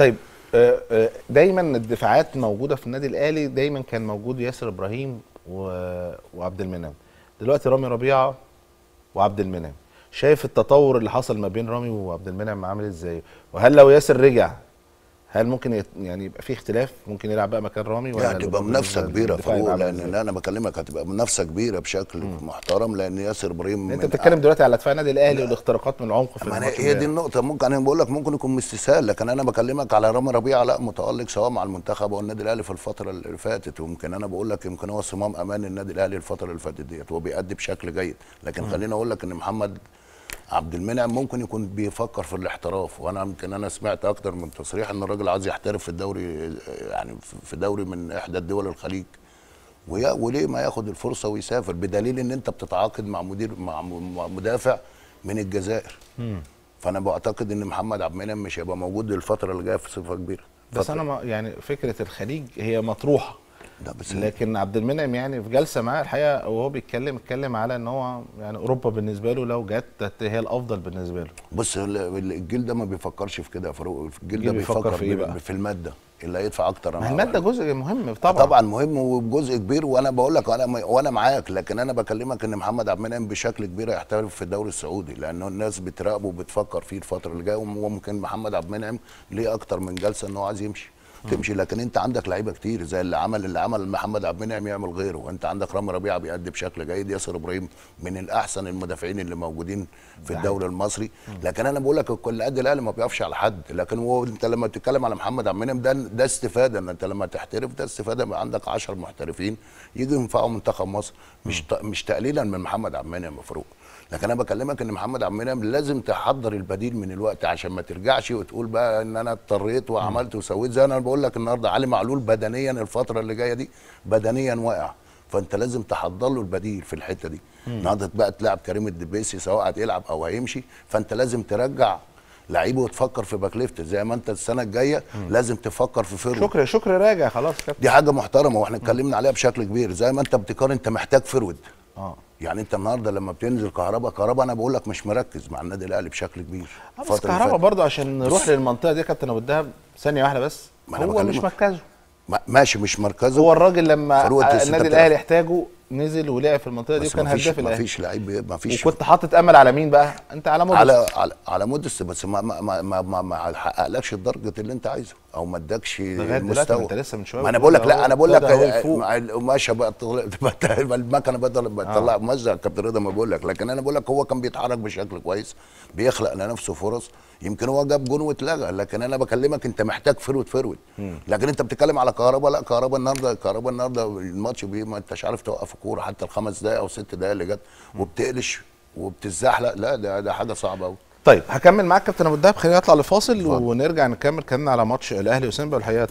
طيب آه، آه، دايما الدفاعات موجوده في النادي الاهلي دايما كان موجود ياسر ابراهيم و... وعبد المنعم دلوقتي رامي ربيعه وعبد المنعم شايف التطور اللي حصل ما بين رامي وعبد المنعم عامل ازاي وهل لو ياسر رجع هل ممكن يعني يبقى في اختلاف ممكن يلعب بقى مكان رامي ولا يعني هتبقى منافسه كبيره فوق لان انا بكلمك هتبقى منافسه كبيره بشكل م. محترم لان ياسر ابراهيم انت بتتكلم أع... دلوقتي على دفاع النادي الاهلي والاختراقات من العمق في أنا هي دي النقطه ممكن انا بقول لك ممكن يكون استسهال لكن انا بكلمك على رامي ربيعه لا متالق سواء مع المنتخب او النادي الاهلي في الفتره اللي فاتت وممكن انا بقول لك يمكن هو صمام امان النادي الاهلي الفتره اللي فاتت ديت هو بيأدي بشكل جيد لكن خليني اقول لك ان محمد عبد المنعم ممكن يكون بيفكر في الاحتراف وانا يمكن انا سمعت اكتر من تصريح ان الراجل عايز يحترف في الدوري يعني في دوري من احدى الدول الخليج وليه ما ياخد الفرصه ويسافر بدليل ان انت بتتعاقد مع مدير مع مدافع من الجزائر مم. فانا بعتقد ان محمد عبد المنعم مش هيبقى موجود الفتره اللي جايه في صفه كبيره بس انا يعني فكره الخليج هي مطروحه بس لكن عبد المنعم يعني في جلسه معاه الحقيقه وهو بيتكلم اتكلم على ان هو يعني اوروبا بالنسبه له لو جت هي الافضل بالنسبه له بص الجيل ده ما بيفكرش في كده يا فاروق الجيل ده بيفكر, بيفكر في, إيه بقى؟ في الماده اللي هيدفع اكتر انا الماده جزء مهم طبعا طبعا مهم وجزء كبير وانا بقول لك انا وانا معاك لكن انا بكلمك ان محمد عبد المنعم بشكل كبير هيحترف في الدوري السعودي لانه الناس بتراقبه وبتفكر فيه الفتره اللي جايه وممكن محمد عبد المنعم ليه اكتر من جلسه ان هو عايز يمشي تمشي لكن انت عندك لعيبه كتير زي اللي عمل اللي عمل محمد عبد المنعم يعمل غيره انت عندك رامي ربيعه بيأدي بشكل جيد ياسر ابراهيم من الاحسن المدافعين اللي موجودين في الدوري المصري لكن انا بقول لك كل قد الاهلي ما بيقفش على حد لكن هو انت لما بتتكلم على محمد عبد المنعم ده ده استفاده ان انت لما تحترف ده استفاده عندك 10 محترفين يجوا ينفعوا منتخب مصر مش مش تقليلا من محمد عبد المنعم مفروض لكن انا بكلمك ان محمد عبد المنعم لازم تحضر البديل من الوقت عشان ما ترجعش وتقول بقى ان انا اضطريت وعملت وسويت زي انا بقول لك النهارده علي معلول بدنيا الفتره اللي جايه دي بدنيا واقع فانت لازم تحضر له البديل في الحته دي النهارده بقى تلعب كريم الدبيسي سواء هتلعب او هيمشي فانت لازم ترجع لعيبه وتفكر في باك ليفت زي ما انت السنه الجايه لازم تفكر في فيرو شكرا شكرا راجع خلاص كابتن دي حاجه محترمه واحنا اتكلمنا عليها بشكل كبير زي ما انت بتقارن انت محتاج فيرود اه يعني انت النهارده لما بتنزل كهرباء كهرباء انا بقول لك مش مركز مع النادي الاهلي بشكل كبير بس كهرباء برضه عشان نروح للمنطقه دي كابتن ابو الدهب ثانيه واحده بس هو مش مركزه ماشي مش مركزه هو الراجل لما النادي الاهلي احتاجه نزل ولعب في المنطقه دي وكان هداف الاهلي مفيش لعيب مفيش وكنت حاطط امل على مين بقى انت على مودس على على, على مودس بس ما ما ما ما, ما حققلكش الدرجه اللي انت عايزه او ما ادكش المستوى انت لسه من شويه ما انا بقول لك لا انا بقول لك بقى المكنه بدل تطلع آه. مزق كابتن رضا ما بقول لك لكن انا بقول لك هو كان بيتحرك بشكل كويس بيخلق لنفسه فرص يمكن هو جاب جون واتلغى لكن انا بكلمك انت محتاج فرود فرود لكن انت بتتكلم على كهرباء لا كهرباء النهارده كهرباء النهارده الماتش بيه ما انتش عارف توقف الكوره حتى الخمس دقائق او ست دقائق اللي جت وبتقلش وبتتزحلق لا ده ده حاجه صعبه قوي طيب هكمل معاك كابتن ابو الدهب خلينا نطلع لفاصل ونرجع نكمل كلامنا على ماتش الاهلي وسيمبا والحقيقه